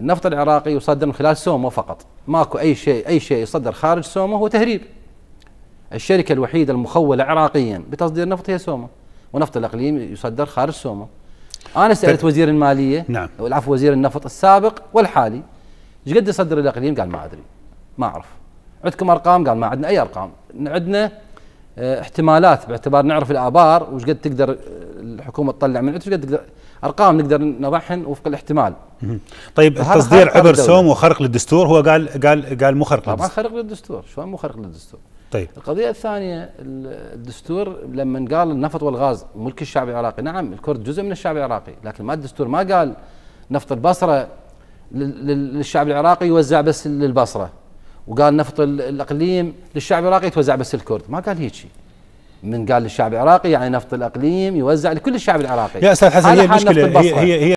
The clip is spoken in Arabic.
النفط العراقي يصدر من خلال سومو فقط ماكو أي شيء أي شيء يصدر خارج سومو هو تهريب الشركة الوحيدة المخولة عراقيا بتصدير نفط هي سومو ونفط الإقليم يصدر خارج سومو أنا سألت وزير المالية نعم العفو وزير النفط السابق والحالي ايش قد يصدر الإقليم قال ما أدري ما أعرف عندكم أرقام قال ما عندنا أي أرقام عندنا آه، احتمالات باعتبار نعرف الآبار وش قد تقدر آه، الحكومة تطلع من وش قد تقدر أرقام نقدر نضعهن وفق الاحتمال طيب التصدير عبر سوم وخرق للدستور هو قال قال قال مو خرق للدستور طبعا خرق للدستور شلون مو خرق للدستور طيب القضية الثانية الدستور لما قال النفط والغاز ملك الشعب العراقي نعم الكرد جزء من الشعب العراقي لكن ما الدستور ما قال نفط البصرة للشعب العراقي يوزع بس للبصرة وقال نفط الأقليم للشعب العراقي يتوزع بس الكرد ما قال هيك شيء من قال للشعب العراقي يعني نفط الأقليم يوزع لكل الشعب العراقي يا أستاذ حسن هي المشكله هي هي